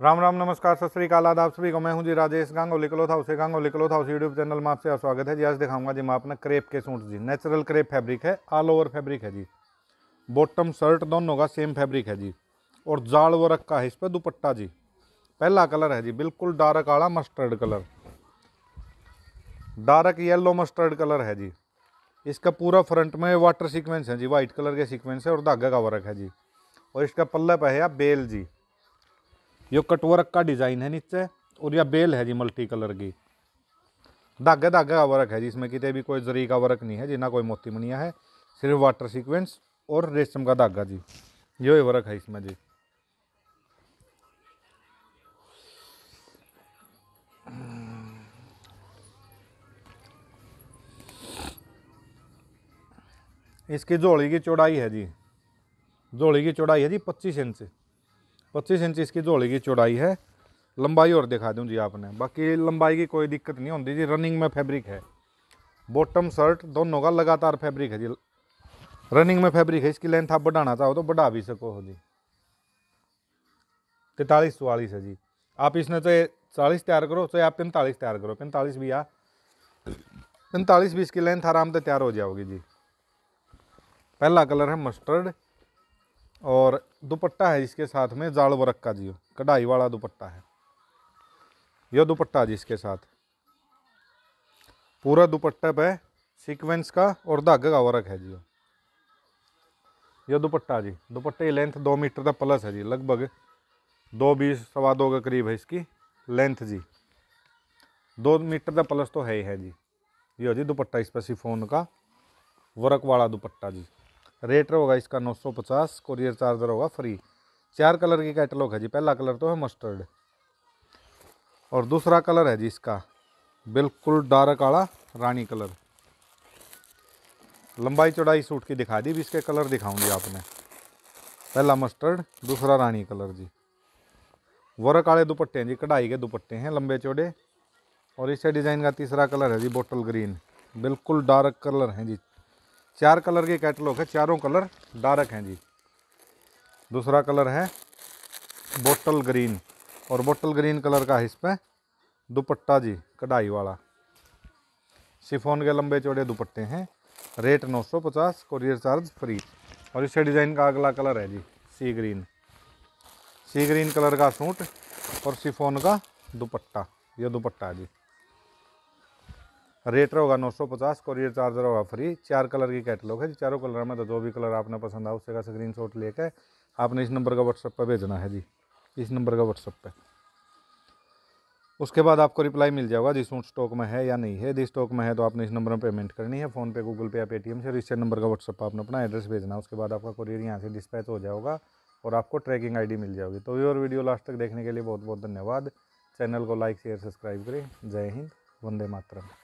राम राम नमस्कार सत श्रीकाल आदाब सभी को मैं हूं जी राजेश गांगो लिकलो था उसे गांगो लिकलो था उस यूट्यूब चैनल में आपसे स्वागत है जी आज दिखाऊंगा जी मैं अपना क्रेप के सूट जी नेचुरल क्रेप फैब्रिक है ऑल ओवर फैब्रिक है जी बॉटम शर्ट दोनों का सेम फैब्रिक है जी और जाल वो रखा है इस पर दुपट्टा जी पहला कलर है जी बिल्कुल डार्क आला mustard colour dark yellow mustard colour है जी इसका पूरा फ्रंट में वाटर सिक्वेंस है जी वाइट कलर के सिक्वेंस है और धागा का वर्क है जी और इसका पल्लप है बेल जी यो कटवर्क का डिज़ाइन है नीचे और यह बेल है जी मल्टी कलर की धागे धागे का वर्क है जी इसमें कितने भी कोई जरी का वर्क नहीं है जी ना कोई मोती मनिया है सिर्फ वाटर सीक्वेंस और रेशम का धागा जी यो ही वर्क है इसमें जी इसकी जोड़ी की चौड़ाई है जी जोड़ी की चौड़ाई है जी पच्चीस इंच पच्चीस इंच इसकी झोली की चौड़ाई है लंबाई और दिखा दूँ जी आपने बाकी लंबाई की कोई दिक्कत नहीं होती जी रनिंग में फैब्रिक है बॉटम शर्ट दोनों का लगातार फैब्रिक है जी रनिंग में फैब्रिक है इसकी लेंथ आप बढ़ाना चाहो तो बढ़ा भी सको हो जी तैतालीस चौवालीस है जी आप इसने चाहे तो चालीस तैयार करो चाहे तो आप पैंतालीस तैयार करो पैंतालीस भी आ पैंतालीस भी इसकी लेंथ आराम से तैयार हो जाओगी जी पहला कलर है मस्टर्ड और दुपट्टा है इसके साथ में जाल वर्क का जी कढ़ाई वाला दुपट्टा है यह दुपट्टा जी इसके साथ पूरा दुपट्टा पे सीक्वेंस का और धागे का वर्क है जी यह दुपट्टा जी दुपट्टे की लेंथ दो मीटर का प्लस है जी लगभग दो बीस सवा दो के करीब है इसकी लेंथ जी दो मीटर का प्लस तो है ही है जी यो जी दुपट्टा इस पर सिफोन का वर्क वाला दुपट्टा जी रेट होगा इसका नौ सौ पचास कोरियर चार्जर होगा फ्री चार कलर की कैटलॉग है जी पहला कलर तो है मस्टर्ड और दूसरा कलर है जी इसका बिल्कुल डार्क आला रानी कलर लंबाई चौड़ाई सूट की दिखा दी भी इसके कलर दिखाऊंगी आपने पहला मस्टर्ड दूसरा रानी कलर जी वर्क आले दुपट्टे हैं जी कढ़ाई के दुपट्टे हैं लंबे चौड़े और इसे डिज़ाइन का तीसरा कलर है जी बोटल ग्रीन बिल्कुल डार्क कलर हैं जी चार कलर के कैटलॉग है चारों कलर डार्क हैं जी दूसरा कलर है बोटल ग्रीन और बोटल ग्रीन कलर का इस पर दुपट्टा जी कढ़ाई वाला सिफोन के लंबे चौड़े दुपट्टे हैं रेट 950 कोरियर चार्ज फ्री और इसे डिज़ाइन का अगला कलर है जी sea green sea green colour का सूट और शिफोन का दुपट्टा यह दुपट्टा है जी रेट होगा नौ सौ पचास कोरियर चार्जर होगा फ्री चार कलर की कैटलॉग है जी चारों कलर में तो जो भी कलर आपने पसंद आए उसका स्क्रीन शॉट लेकर आपने इस नंबर का व्हाट्सअप पर भेजना है जी इस नंबर का व्हाट्सअप पर उसके बाद आपको रिप्लाई मिल जाएगा जी सूट स्टॉक में है या नहीं है जिस स्टॉक में है तो आपने इस नंबर में पेमेंट करनी है फ़ोन पे गूगल पे या पेटीएम से इससे इस नंबर का व्हाट्सअप पर आपने अपना एड्रेस भेजना उसके बाद आपका कुरियर यहाँ से डिस्पैच हो जाएगा और आपको ट्रैकिंग आईडी मिल जाएगी तो ये और वीडियो लास्ट तक देखने के लिए बहुत बहुत धन्यवाद चैनल को लाइक शेयर सब्सक्राइब करें जय हिंद वंदे मातरम